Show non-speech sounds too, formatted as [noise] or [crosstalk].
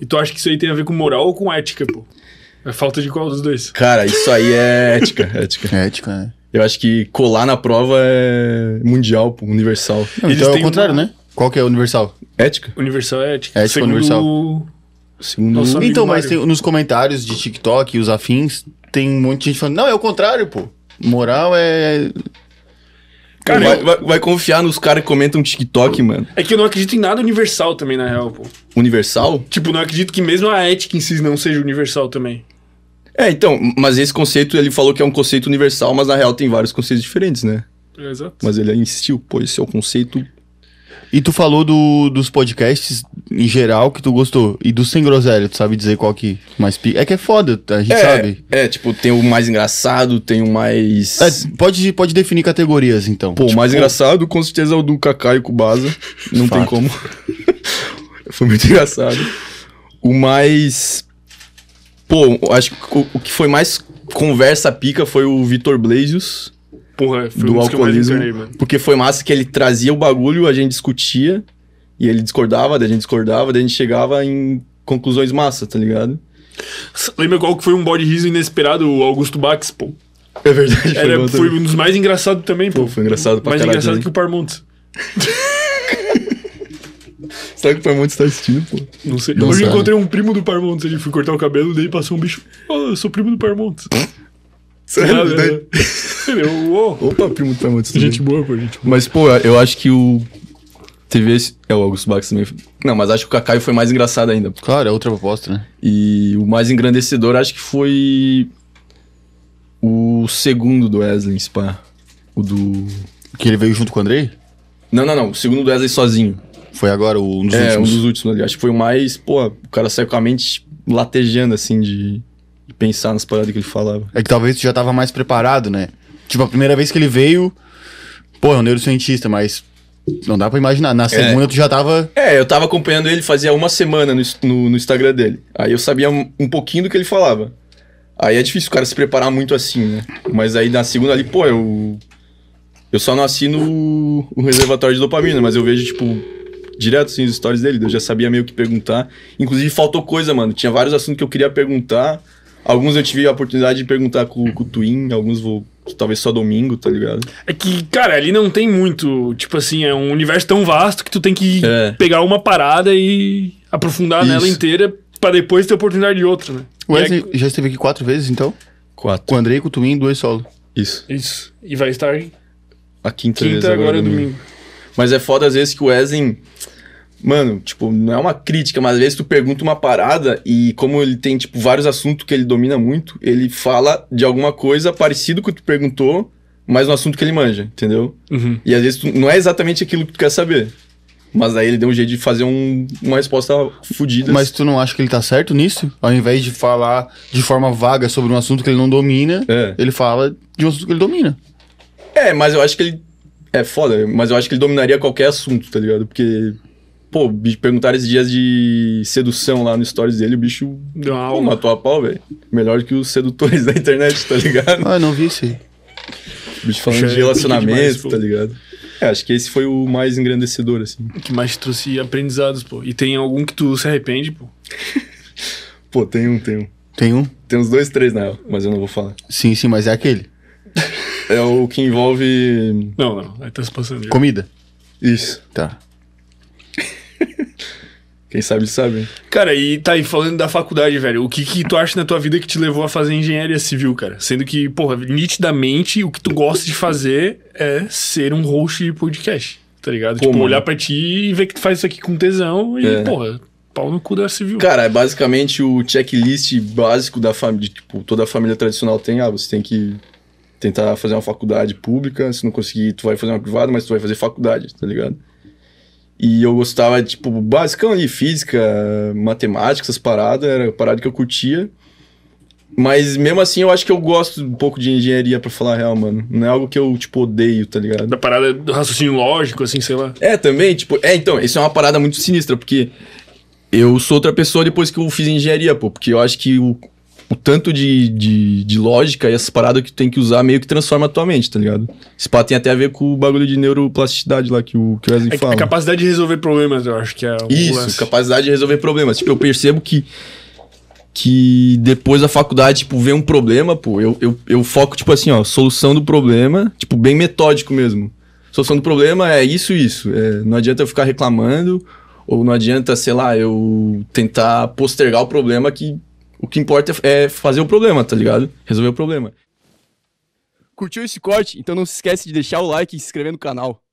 E tu acha que isso aí tem a ver com moral ou com ética, pô? É falta de qual dos dois? Cara, isso aí é ética, [laughs] ética. É ética, né? Eu acho que colar na prova é mundial, pô, universal. Não, então Eles então é o contrário, uma... né? Qual que é o universal? Ética. Universal é ética. É ética Segundo... universal. Segundo... Então, nosso então, mas tem, nos comentários de TikTok e os afins, tem um monte de gente falando, não, é o contrário, pô. Moral é Cara, vai, vai, vai, confiar nos caras que comentam TikTok, mano. É que eu não acredito em nada universal também, na real, pô. Universal? Tipo, não acredito que mesmo a ética em si não seja universal também. É, então, mas esse conceito, ele falou que é um conceito universal, mas na real tem vários conceitos diferentes, né? É, exato. Mas ele insistiu, pô, esse é o conceito e tu falou do, dos podcasts em geral que tu gostou. E do Sem Groselha, tu sabe dizer qual que mais pica. É que é foda, a gente é, sabe. É, tipo, tem o mais engraçado, tem o mais. É, pode, pode definir categorias, então. Pô, o tipo, mais engraçado com certeza é o do Kaká e Kubasa. Não tem como. [laughs] foi muito engraçado. O mais. Pô, acho que o, o que foi mais conversa pica foi o Vitor Blazios. Porra, foi do um alcoolismo. mano. porque foi massa que ele trazia o bagulho, a gente discutia, e ele discordava, daí a gente discordava, daí a gente chegava em conclusões massa, tá ligado? Lembra qual que foi um bode riso inesperado, o Augusto Bax, pô? É verdade. Foi, Era, foi um dos mais engraçados também, pô. pô. Foi engraçado pra Mais caralho, engraçado que o Parmontes. [laughs] Será que o Parmontes tá assistindo, pô? Não sei. Não eu sabe. encontrei um primo do Parmontes, ele foi cortar o cabelo, daí passou um bicho. Oh, eu sou primo do Parmontes. [laughs] Sério? né? né? É uou. Opa, primo tá muito Gente boa, pô, gente boa. Mas, pô, eu acho que o. Teve esse. É, o Augusto Bax também. Não, mas acho que o Cacaio foi mais engraçado ainda. Claro, é outra proposta, né? E o mais engrandecedor acho que foi. O segundo do Wesley Spa. O do. Que ele veio junto com o Andrei? Não, não, não. O segundo do Wesley sozinho. Foi agora um dos é, últimos. É, um dos últimos ali. Acho que foi o mais. Pô, o cara saiu com a mente latejando, assim, de e pensar nas paradas que ele falava. É que talvez você já tava mais preparado, né? Tipo, a primeira vez que ele veio, pô, é um neurocientista, mas não dá pra imaginar. Na é. segunda é, tu já tava. É, eu tava acompanhando ele fazia uma semana no, no, no Instagram dele. Aí eu sabia um, um, pouquinho do que ele falava. Aí é difícil o cara se preparar muito assim, né? Mas aí na segunda ali, pô, eu. Eu só não assino o reservatório de dopamina, mas eu vejo, tipo, direto assim, os stories dele. Eu já sabia meio que perguntar. Inclusive faltou coisa, mano. Tinha vários assuntos que eu queria perguntar. Alguns eu tive a oportunidade de perguntar com, com o Twin, alguns vou talvez só domingo, tá ligado? É que, cara, ali não tem muito. Tipo assim, é um universo tão vasto que tu tem que é. pegar uma parada e aprofundar Isso. nela inteira para depois ter oportunidade de outra, né? O Wesley é... já esteve aqui quatro vezes, então? Quatro. Com o Andrei, com o Twin, dois solo. Isso. Isso. E vai estar. A quinta, quinta vez agora, agora é domingo. domingo. Mas é foda às vezes que o Wesley Mano, tipo, não é uma crítica, mas às vezes tu pergunta uma parada e como ele tem, tipo, vários assuntos que ele domina muito, ele fala de alguma coisa parecido com o que tu perguntou, mas no assunto que ele manja, entendeu? Uhum. E às vezes tu, não é exatamente aquilo que tu quer saber. Mas aí ele deu um jeito de fazer um, uma resposta fodida. Mas tu não acha que ele tá certo nisso? Ao invés de falar de forma vaga sobre um assunto que ele não domina, é. ele fala de um assunto que ele domina. É, mas eu acho que ele. É foda, mas eu acho que ele dominaria qualquer assunto, tá ligado? Porque Pô, perguntaram esses dias de sedução lá no stories dele, o bicho uma pô, matou a pau, velho. Melhor que os sedutores [laughs] da internet, tá ligado? Ah, eu não vi isso aí. O bicho falando Achei de é relacionamento, demais, tá ligado? É, acho que esse foi o mais engrandecedor, assim. Que mais trouxe aprendizados, pô. E tem algum que tu se arrepende, pô? [laughs] pô, tem um, tem um. Tem um? Tem uns dois, três, na mas eu não vou falar. Sim, sim, mas é aquele. É o que envolve. Não, não, aí tá se passando. Comida. Isso. Tá. Quem sabe sabe. Cara, e tá aí falando da faculdade, velho. O que que tu acha na tua vida que te levou a fazer engenharia civil, cara? Sendo que, porra, nitidamente o que tu gosta de fazer é ser um host de podcast, tá ligado? Como? Tipo, olhar pra ti e ver que tu faz isso aqui com tesão e, é. porra, pau no cu da civil. Cara, é basicamente o checklist básico da família, tipo, toda a família tradicional tem, ah, você tem que tentar fazer uma faculdade pública, se não conseguir, tu vai fazer uma privada, mas tu vai fazer faculdade, tá ligado? E eu gostava, tipo, basicão ali, física, matemática, essas paradas, era a parada que eu curtia. Mas mesmo assim, eu acho que eu gosto um pouco de engenharia, para falar a real, mano. Não é algo que eu, tipo, odeio, tá ligado? Da parada do raciocínio lógico, assim, sei lá. É, também, tipo, é, então, isso é uma parada muito sinistra, porque eu sou outra pessoa depois que eu fiz engenharia, pô, porque eu acho que o, Tipo, o tanto de, de, de lógica e essas paradas que tu tem que usar meio que transforma a tua mente, tá ligado? Esse pá tem até a ver com o bagulho de neuroplasticidade lá que o, que é fala. é, A capacidade de resolver problemas, eu acho que é o Isso, lance. capacidade de resolver problemas. Tipo, eu percebo que que depois da faculdade, tipo, vem um problema, pô, eu, eu, eu foco, tipo assim, ó, solução do problema, tipo, bem metódico mesmo. Solução do problema é isso isso. É, não adianta eu ficar reclamando, ou não adianta, sei lá, eu tentar postergar o problema que o que importa é fazer o problema, tá ligado? Resolver o problema. Curtiu esse corte? Então não se esquece de deixar o like e se inscrever no canal.